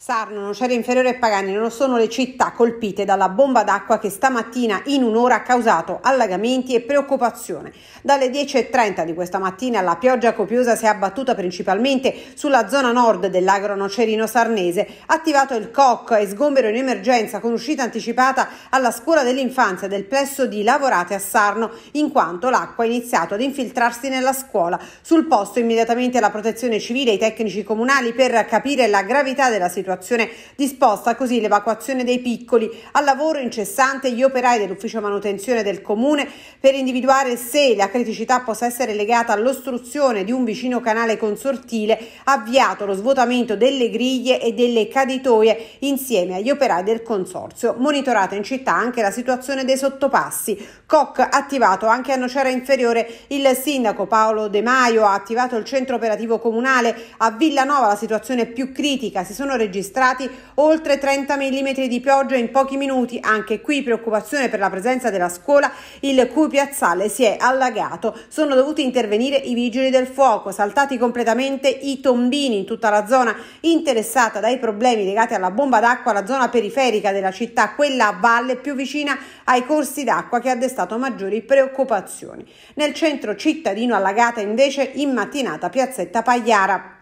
Sarno, Nocera Inferiore e Pagani non sono le città colpite dalla bomba d'acqua che stamattina in un'ora ha causato allagamenti e preoccupazione. Dalle 10.30 di questa mattina la pioggia copiosa si è abbattuta principalmente sulla zona nord dell'agro nocerino sarnese, attivato il COC e sgombero in emergenza con uscita anticipata alla scuola dell'infanzia del plesso di Lavorate a Sarno, in quanto l'acqua ha iniziato ad infiltrarsi nella scuola. Sul posto immediatamente la protezione civile e i tecnici comunali per capire la gravità della situazione situazione disposta così l'evacuazione dei piccoli al lavoro incessante gli operai dell'ufficio manutenzione del comune per individuare se la criticità possa essere legata all'ostruzione di un vicino canale consortile avviato lo svuotamento delle griglie e delle caditoie insieme agli operai del consorzio. Monitorata in città anche la situazione dei sottopassi. COC attivato anche a Nocera Inferiore il sindaco Paolo De Maio ha attivato il centro operativo comunale a Villanova la situazione è più critica si sono registrati registrati oltre 30 mm di pioggia in pochi minuti, anche qui preoccupazione per la presenza della scuola, il cui piazzale si è allagato. Sono dovuti intervenire i vigili del fuoco, saltati completamente i tombini in tutta la zona interessata dai problemi legati alla bomba d'acqua, la zona periferica della città, quella a valle più vicina ai corsi d'acqua che ha destato maggiori preoccupazioni. Nel centro cittadino allagata invece in mattinata piazzetta Pagliara.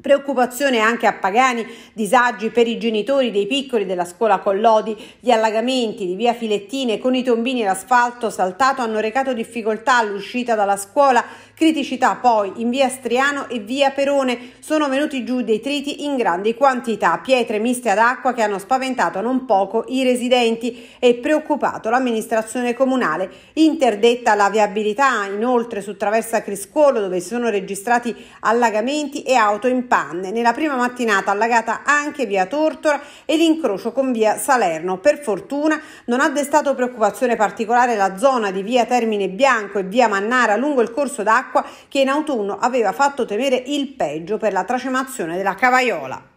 Preoccupazione anche a Pagani, disagi per i genitori dei piccoli della scuola Collodi, gli allagamenti di via Filettine con i tombini e l'asfalto saltato hanno recato difficoltà all'uscita dalla scuola, criticità poi in via Striano e via Perone sono venuti giù dei triti in grandi quantità, pietre miste ad acqua che hanno spaventato non poco i residenti e preoccupato l'amministrazione comunale. Interdetta la viabilità inoltre su Traversa Criscuolo dove si sono registrati allagamenti e auto in panne. Nella prima mattinata allagata anche via Tortora e l'incrocio con via Salerno. Per fortuna non ha destato preoccupazione particolare la zona di via Termine Bianco e via Mannara lungo il corso d'acqua che in autunno aveva fatto temere il peggio per la tracemazione della Cavaiola.